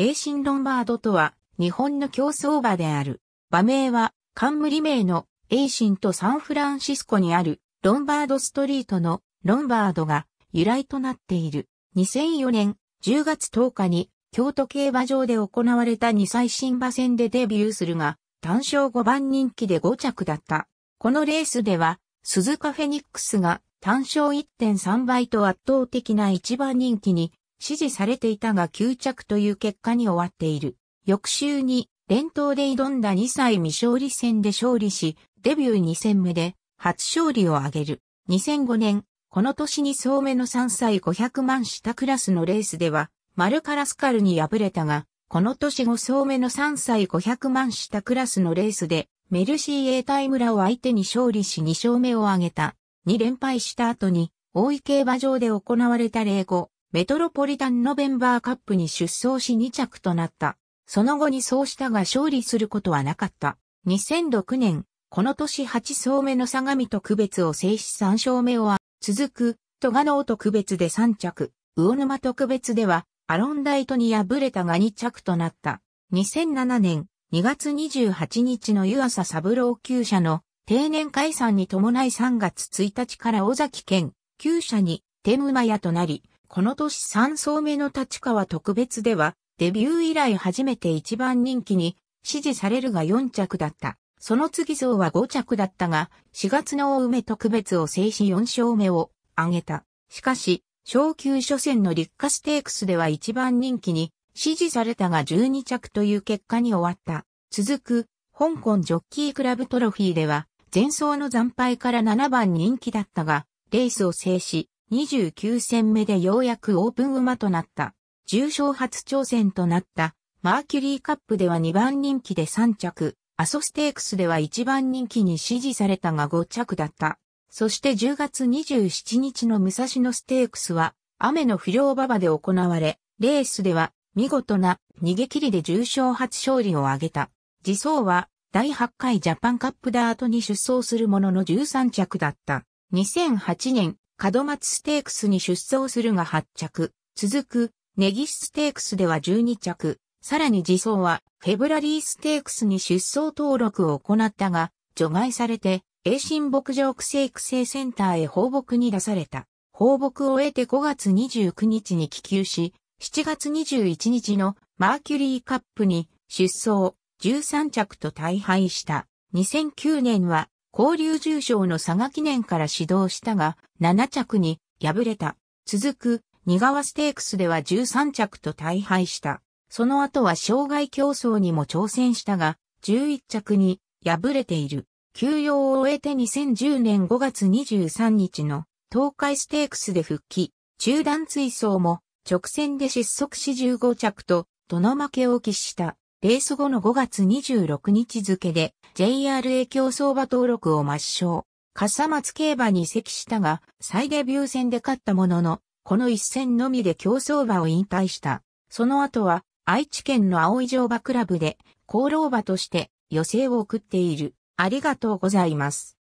英ン・ロンバードとは、日本の競走馬である。馬名は、冠名のエシンとサンフランシスコにある、ロンバードストリートのロンバードが由来となっている。2004年10月10日に、京都競馬場で行われた2歳新馬戦でデビューするが、単勝5番人気で5着だった。このレースでは、鈴鹿フェニックスが単勝1.3倍と圧倒的な1番人気に支持されていたが9着という結果に終わっている。翌週に連投で挑んだ2歳未勝利戦で勝利し、デビュー2戦目で初勝利を挙げる。2005年、この年に総目の3歳500万下クラスのレースでは、マルカラスカルに敗れたが、この年5総目の3歳500万下クラスのレースで、メルシー・エータイムラを相手に勝利し2勝目を挙げた。2連敗した後に、大井競馬場で行われた例後、メトロポリタンノベンバーカップに出走し2着となった。その後にそうしたが勝利することはなかった。2006年、この年8層目の相模特別を制し3勝目を続く、戸賀能特別で3着、魚沼特別では、アロンダイトに敗れたが2着となった。2007年2月28日の湯浅三郎級舎の定年解散に伴い3月1日から尾崎県旧舎に天馬屋となり、この年3層目の立川特別では、デビュー以来初めて一番人気に支持されるが4着だった。その次層は5着だったが、4月の大梅特別を制し4勝目を挙げた。しかし、昇級初戦の立夏ステークスでは一番人気に支持されたが12着という結果に終わった。続く、香港ジョッキークラブトロフィーでは、前走の惨敗から7番人気だったが、レースを制し、29戦目でようやくオープン馬となった。重賞初挑戦となった、マーキュリーカップでは2番人気で3着、アソステークスでは1番人気に支持されたが5着だった。そして10月27日の武蔵野ステークスは、雨の不良馬場で行われ、レースでは、見事な逃げ切りで重賞初勝利を挙げた。自走は、第8回ジャパンカップダートに出走するものの13着だった。2008年、門松ステークスに出走するが8着、続く、ネギスステークスでは12着、さらに自走は、フェブラリーステークスに出走登録を行ったが、除外されて、英新牧場区生育成センターへ放牧に出された。放牧を終えて5月29日に帰球し、7月21日のマーキュリーカップに出走13着と大敗した。2009年は交流重賞の佐賀記念から指導したが、7着に敗れた。続く、二川ステークスでは13着と大敗した。その後は障害競争にも挑戦したが、11着に敗れている。休養を終えて2010年5月23日の東海ステークスで復帰。中断追走も直線で失速し15着と、どの負けを喫した。レース後の5月26日付で JRA 競走馬登録を抹消。笠松競馬に移籍したが、最デビュー戦で勝ったものの、この一戦のみで競走馬を引退した。その後は、愛知県の青い乗馬クラブで、功労馬として、余生を送っている。ありがとうございます。